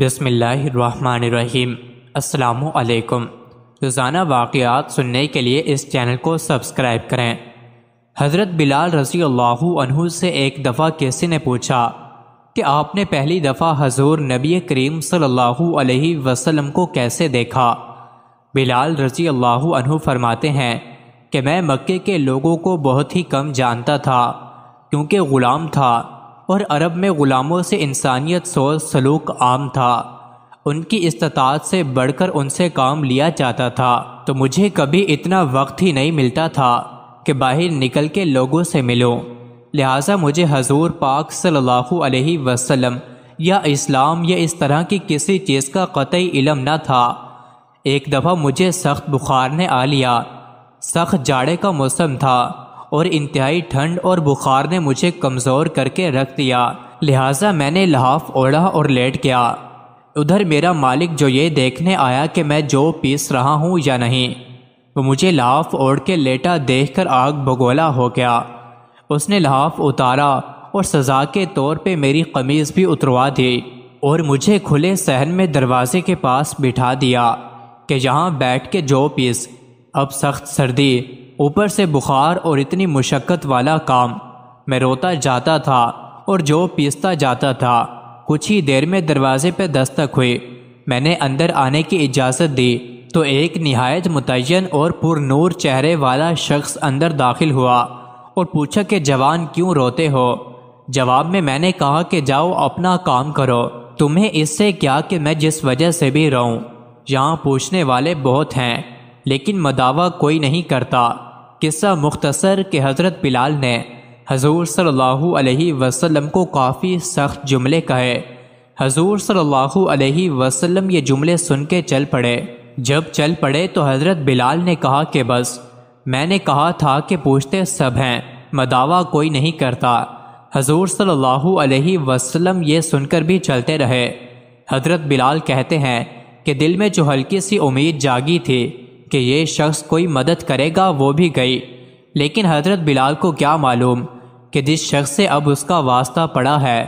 बिसमीम् अल्लाम रोज़ाना वाक़ात सुनने के लिए इस चैनल को सब्सक्राइब करें हज़रत बिलाल रसी अल्लाह से एक दफ़ा किसी ने पूछा कि आपने पहली दफ़ा हजूर नबी करीम सल्लल्लाहु अलैहि वसल्लम को कैसे देखा बिलाल रसी अल्लाह फरमाते हैं कि मैं मक्के के लोगों को बहुत ही कम जानता था क्योंकि ग़ुलाम था और अरब में ग़ुलामों से इंसानियत सोच सलूक आम था उनकी इस्तात से बढ़कर उनसे काम लिया जाता था तो मुझे कभी इतना वक्त ही नहीं मिलता था कि बाहर निकल के लोगों से मिलूं लिहाजा मुझे हजूर पाक सल्लल्लाहु अलैहि वसल्लम या इस्लाम या इस तरह की किसी चीज़ का कतई इलम न था एक दफ़ा मुझे सख्त बुखार ने आ लिया सख्त जाड़े का मौसम था और इंतहाई ठंड और बुखार ने मुझे कमज़ोर करके रख दिया लिहाजा मैंने लहाफ ओढ़ा और लेट गया उधर मेरा मालिक जो ये देखने आया कि मैं जो पीस रहा हूँ या नहीं वो मुझे लहाफ ओढ़ के लेटा देख कर आग भगोला हो गया उसने लहाफ उतारा और सजा के तौर पे मेरी कमीज़ भी उतरवा दी और मुझे खुले सहन में दरवाजे के पास बिठा दिया कि यहाँ बैठ के जो पीस अब सख्त सर्दी ऊपर से बुखार और इतनी मुशक्क़त वाला काम मैं रोता जाता था और जो पीसता जाता था कुछ ही देर में दरवाजे पर दस्तक हुई मैंने अंदर आने की इजाज़त दी तो एक नहायत मुतन और पुरनूर चेहरे वाला शख्स अंदर दाखिल हुआ और पूछा कि जवान क्यों रोते हो जवाब में मैंने कहा कि जाओ अपना काम करो तुम्हें इससे क्या कि मैं जिस वजह से भी रहूं यहाँ पूछने वाले बहुत हैं लेकिन मदावा कोई नहीं करता किस्सा मुख्तसर के हज़रत बिलाल ने हजूर सल्लल्लाहु अलैहि वसल्लम को काफ़ी सख्त जुमले कहे हजूर सल्लल्लाहु अलैहि वसल्लम ये जुमले सुन के चल पड़े जब चल पड़े तो हज़रत बिलाल ने कहा कि बस मैंने कहा था कि पूछते सब हैं मदावा कोई नहीं करता हजूर सल्लल्लाहु अलैहि वसल्लम ये सुनकर भी चलते रहे हज़रत बिलाल कहते हैं कि दिल में जो हल्की सी उम्मीद जागी थी कि ये शख्स कोई मदद करेगा वो भी गई लेकिन हजरत बिलाल को क्या मालूम कि जिस शख्स से अब उसका वास्ता पड़ा है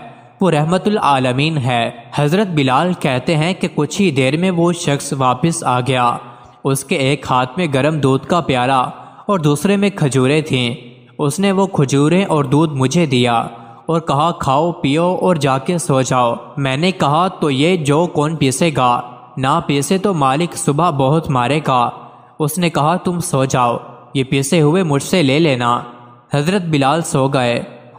वो रहमतमीन आलमीन है हज़रत बिलाल कहते हैं कि कुछ ही देर में वो शख्स वापस आ गया उसके एक हाथ में गर्म दूध का प्याला और दूसरे में खजूरें थीं उसने वो खजूरें और दूध मुझे दिया और कहा खाओ पियो और जाके सो जाओ मैंने कहा तो ये जो कौन पीसेगा ना पीसे तो मालिक सुबह बहुत मारेगा उसने कहा तुम सो जाओ ये पिसे हुए मुझसे ले लेना हज़रत बिलाल सो गए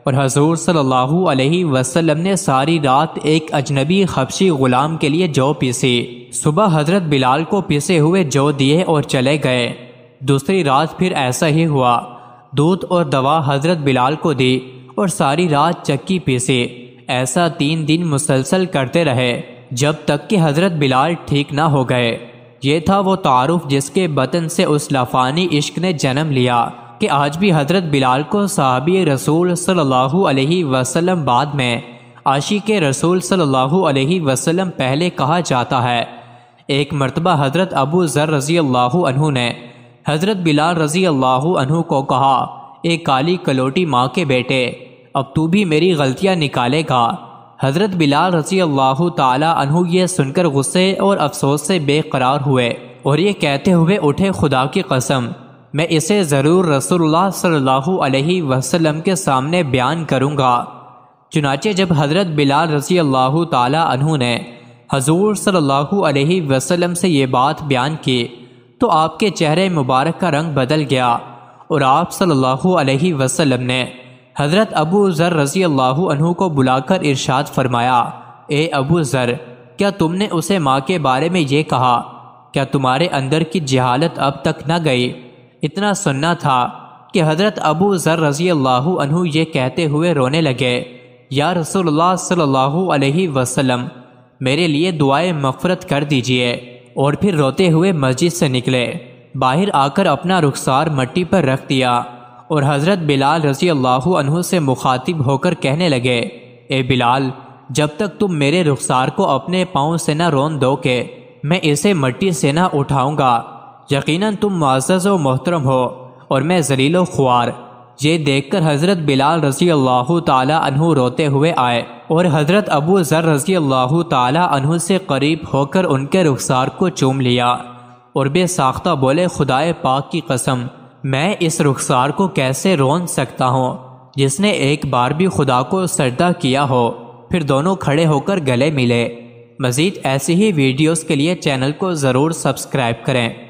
और हजूर सल्लल्लाहु अलैहि वसल्लम ने सारी रात एक अजनबी खबशी ग़ुलाम के लिए जौ पीसी सुबह हज़रत बिलाल को पिसे हुए जौ दिए और चले गए दूसरी रात फिर ऐसा ही हुआ दूध और दवा हज़रत बिलाल को दी और सारी रात चक्की पीसी ऐसा तीन दिन मुसलसल करते रहे जब तक कि हज़रत बिलाल ठीक ना हो गए ये था वो तारुफ जिसके बतन से उस लफानी इश्क ने जन्म लिया कि आज भी हजरत बिलाल को साहबी रसूल सल्लल्लाहु अलैहि वसल्लम बाद में आशी के रसूल सल्लल्लाहु अलैहि वसल्लम पहले कहा जाता है एक मरतबा हजरत अबू ज़र रज़ी अल्लाह ने हजरत बिलाल रज़ी अल्लाह को कहा एक काली कलोटी माँ के बेटे अब तू भी मेरी गलतियाँ निकालेगा हज़रत बिलाल रसी अल्लाह तहु ये सुनकर गुस्से और अफसोस से बेकरार हुए और ये कहते हुए उठे खुदा की कसम मैं इसे ज़रूर रसोल्ला सल्लल्लाहु अलैहि वसल्लम के सामने बयान करूँगा चुनाचे जब हज़रत बिलाल रसी अल्लाह तहु ने हजूर सल्लल्लाहु अलैहि वसल्लम से ये बात बयान की तो आपके चेहरे मुबारक का रंग बदल गया और आप सल्लल्लाहु अलैहि वसल्लम ने हज़रत अबू ज़र रज़ी अल्लाह को बुलाकर इरशाद फरमाया ए अबू ज़र क्या तुमने उसे माँ के बारे में ये कहा क्या तुम्हारे अंदर की जहालत अब तक न गई इतना सुनना था कि हज़रत अबू ज़र रज़ी अल्लाह ये कहते हुए रोने लगे या रसोल्ला सल्लल्लाहु अलैहि वसल्लम मेरे लिए दुआएं मफ़रत कर दीजिए और फिर रोते हुए मस्जिद से निकले बाहर आकर अपना रुखसार मट्टी पर रख दिया और हज़रत बिलाल रजी अल्लाह से मुखातिब होकर कहने लगे ए बिलाल जब तक तुम मेरे रुखसार को अपने पाँव से न रोन दोगे मैं इसे मट्टी से न उठाऊँगा यकीनन तुम मज़ज़ व मोहतरम हो और मैं जलीलो खुआर ये देखकर हज़रत बिलाल रजी अल्लाह तहु रोते हुए आए और हज़रत अबू ज़र रजी अल्लाह तहु से करीब होकर उनके रुखसार को चूम लिया और बेसाख्ता बोले खुदाए पाक की कसम मैं इस रुखसार को कैसे रोन सकता हूँ जिसने एक बार भी खुदा को सरदा किया हो फिर दोनों खड़े होकर गले मिले मज़ीद ऐसी ही वीडियोस के लिए चैनल को ज़रूर सब्सक्राइब करें